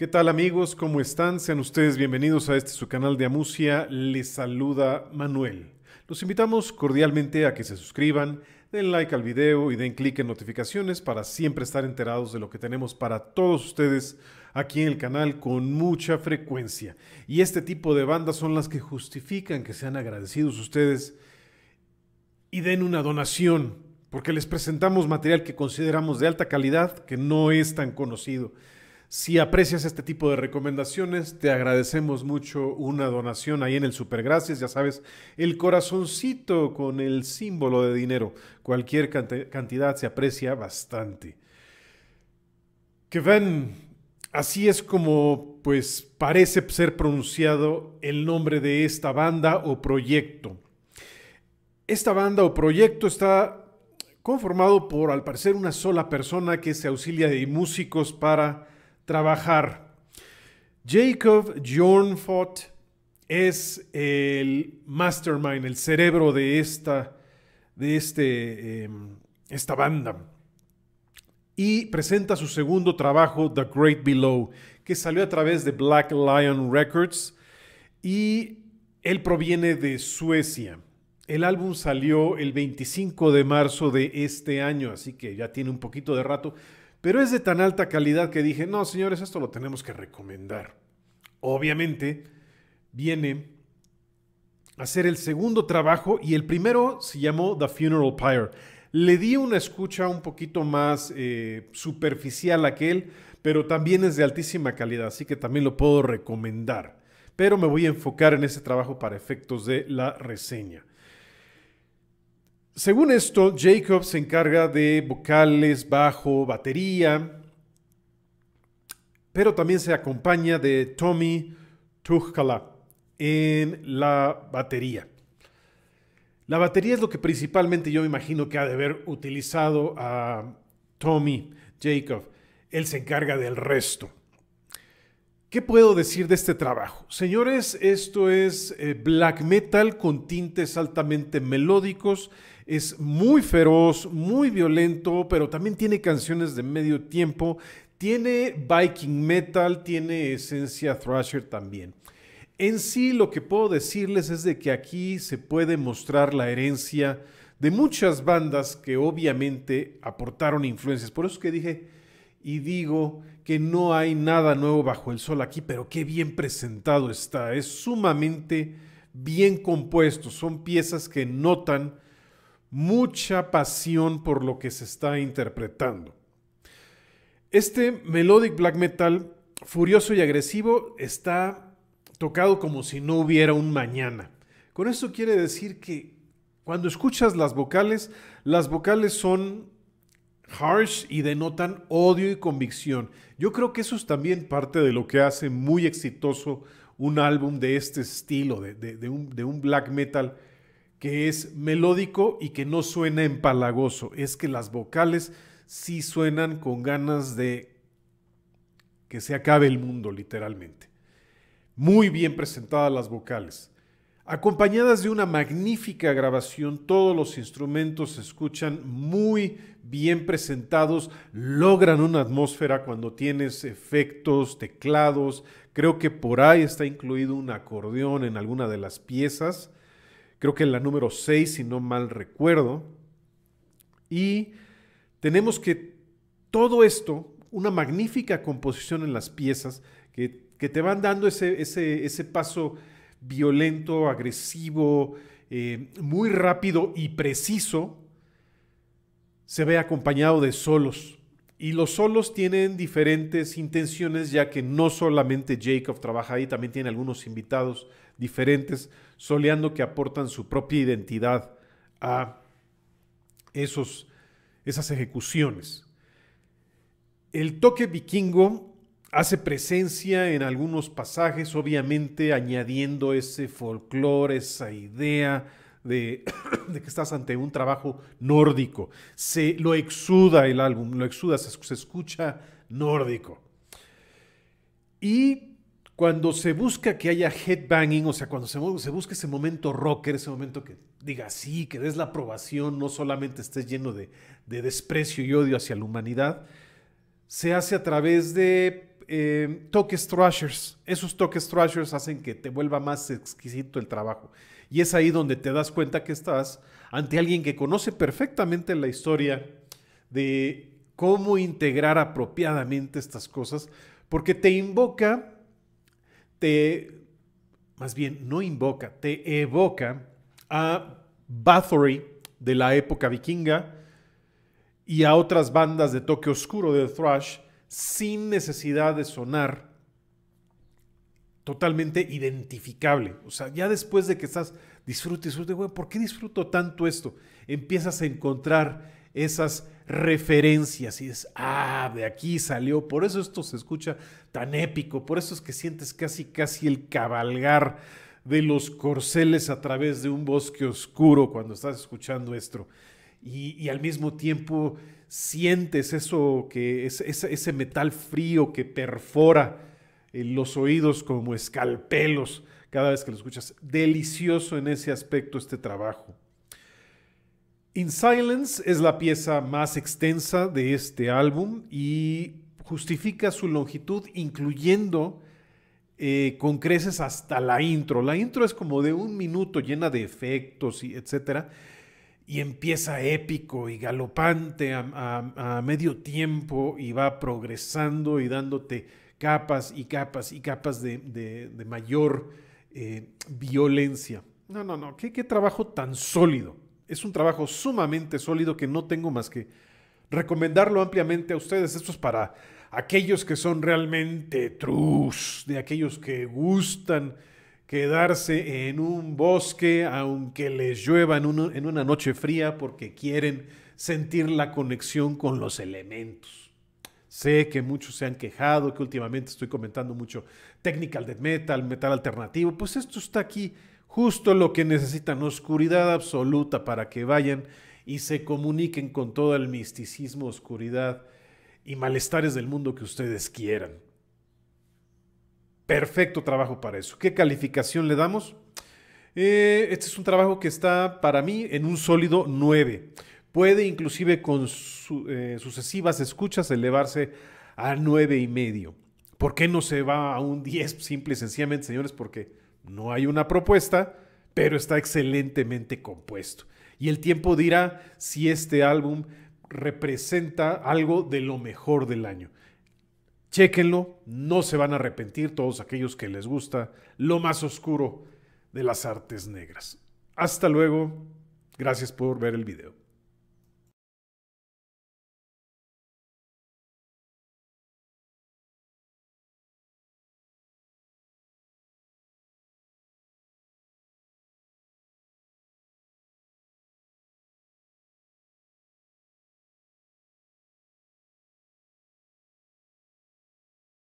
¿Qué tal amigos? ¿Cómo están? Sean ustedes bienvenidos a este su canal de Amucia, Les saluda Manuel. Los invitamos cordialmente a que se suscriban, den like al video y den clic en notificaciones para siempre estar enterados de lo que tenemos para todos ustedes aquí en el canal con mucha frecuencia. Y este tipo de bandas son las que justifican que sean agradecidos ustedes y den una donación, porque les presentamos material que consideramos de alta calidad, que no es tan conocido. Si aprecias este tipo de recomendaciones, te agradecemos mucho una donación ahí en el Supergracias, ya sabes, el corazoncito con el símbolo de dinero. Cualquier cantidad se aprecia bastante. Que ven, Así es como, pues, parece ser pronunciado el nombre de esta banda o proyecto. Esta banda o proyecto está conformado por, al parecer, una sola persona que se auxilia de músicos para trabajar. Jacob Jornfot es el mastermind, el cerebro de esta, de este, em, esta banda. Y presenta su segundo trabajo, The Great Below, que salió a través de Black Lion Records. Y él proviene de Suecia. El álbum salió el 25 de marzo de este año, así que ya tiene un poquito de rato, pero es de tan alta calidad que dije, no, señores, esto lo tenemos que recomendar. Obviamente, viene a ser el segundo trabajo y el primero se llamó The Funeral Pyre. Le di una escucha un poquito más eh, superficial a aquel, pero también es de altísima calidad, así que también lo puedo recomendar. Pero me voy a enfocar en ese trabajo para efectos de la reseña. Según esto, Jacob se encarga de vocales, bajo, batería, pero también se acompaña de Tommy Tuchkala en la batería. La batería es lo que principalmente yo me imagino que ha de haber utilizado a Tommy Jacob. Él se encarga del resto. ¿Qué puedo decir de este trabajo? Señores, esto es eh, black metal con tintes altamente melódicos, es muy feroz, muy violento, pero también tiene canciones de medio tiempo, tiene viking metal, tiene esencia thrasher también. En sí lo que puedo decirles es de que aquí se puede mostrar la herencia de muchas bandas que obviamente aportaron influencias. Por eso que dije, y digo que no hay nada nuevo bajo el sol aquí, pero qué bien presentado está, es sumamente bien compuesto, son piezas que notan mucha pasión por lo que se está interpretando. Este melodic black metal furioso y agresivo está tocado como si no hubiera un mañana. Con eso quiere decir que cuando escuchas las vocales, las vocales son harsh y denotan odio y convicción. Yo creo que eso es también parte de lo que hace muy exitoso un álbum de este estilo, de, un, un, black metal que es melódico y que no suena empalagoso. Es que las vocales sí suenan con ganas de que se acabe el mundo, literalmente. Muy bien presentadas las vocales. Acompañadas de una magnífica grabación, todos los instrumentos se escuchan muy bien presentados, logran una atmósfera cuando tienes efectos, teclados, creo que por ahí está incluido un acordeón en alguna de las piezas, creo que en la número 6 si no mal recuerdo, y tenemos que todo esto, una magnífica composición en las piezas que, te van dando ese, ese, ese paso violento, agresivo, eh, muy rápido y preciso, se ve acompañado de solos. Y los solos tienen diferentes intenciones, ya que no solamente Jacob trabaja ahí, también tiene algunos invitados diferentes, soleando que aportan su propia identidad a esos, esas ejecuciones. El toque vikingo hace presencia en algunos pasajes, obviamente añadiendo ese folclore, esa idea de, que estás ante un trabajo nórdico. Se lo exuda el álbum, lo exuda, se, escucha nórdico. Y cuando se busca que haya headbanging, o sea, cuando se, busca ese momento rocker, ese momento que diga sí, que des la aprobación, no solamente estés lleno de, de desprecio y odio hacia la humanidad, se hace a través de Em, toques thrashers. Esos toques thrashers hacen que te vuelva más exquisito el trabajo. Y es ahí donde te das cuenta que estás ante alguien que conoce perfectamente la historia de cómo integrar apropiadamente estas cosas, porque te invoca, te, más bien, no invoca, te evoca a Bathory de la época vikinga y a otras bandas de toque oscuro de thrash sin necesidad de sonar totalmente identificable. O sea, ya después de que estás, disfrute, disfrute, ¿por qué disfruto tanto esto? Empiezas a encontrar esas referencias y es ah, de aquí salió, por eso esto se escucha tan épico, por eso es que sientes casi, casi el cabalgar de los corceles a través de un bosque oscuro cuando estás escuchando esto y, al mismo tiempo sientes eso que ese metal frío que perfora eh, los oídos como escalpelos cada vez que lo escuchas. Delicioso en ese aspecto este trabajo. In Silence es la pieza más extensa de este álbum y justifica su longitud incluyendo eh, con creces hasta la intro. La intro es como de un minuto llena de efectos y etcétera y empieza épico y galopante a, medio tiempo y va progresando y dándote capas y capas y capas de, mayor eh, violencia. No, no, no, ¿Qué, qué trabajo tan sólido. Es un trabajo sumamente sólido que no tengo más que recomendarlo ampliamente a ustedes. Esto es para aquellos que son realmente trus, de aquellos que gustan quedarse en un bosque aunque les llueva en, una noche fría porque quieren sentir la conexión con los elementos. Sé que muchos se han quejado, que últimamente estoy comentando mucho technical death metal, metal alternativo. Pues esto está aquí, justo lo que necesitan, oscuridad absoluta para que vayan y se comuniquen con todo el misticismo, oscuridad y malestares del mundo que ustedes quieran perfecto trabajo para eso. ¿Qué calificación le damos? Eh, este es un trabajo que está para mí en un sólido 9. Puede inclusive con eh, sucesivas escuchas elevarse a 9 y medio. ¿Por qué no se va a un 10? Simple y sencillamente, señores, porque no hay una propuesta, pero está excelentemente compuesto. Y el tiempo dirá si este álbum representa algo de lo mejor del año. Chéquenlo, no se van a arrepentir todos aquellos que les gusta lo más oscuro de las artes negras. Hasta luego, gracias por ver el video.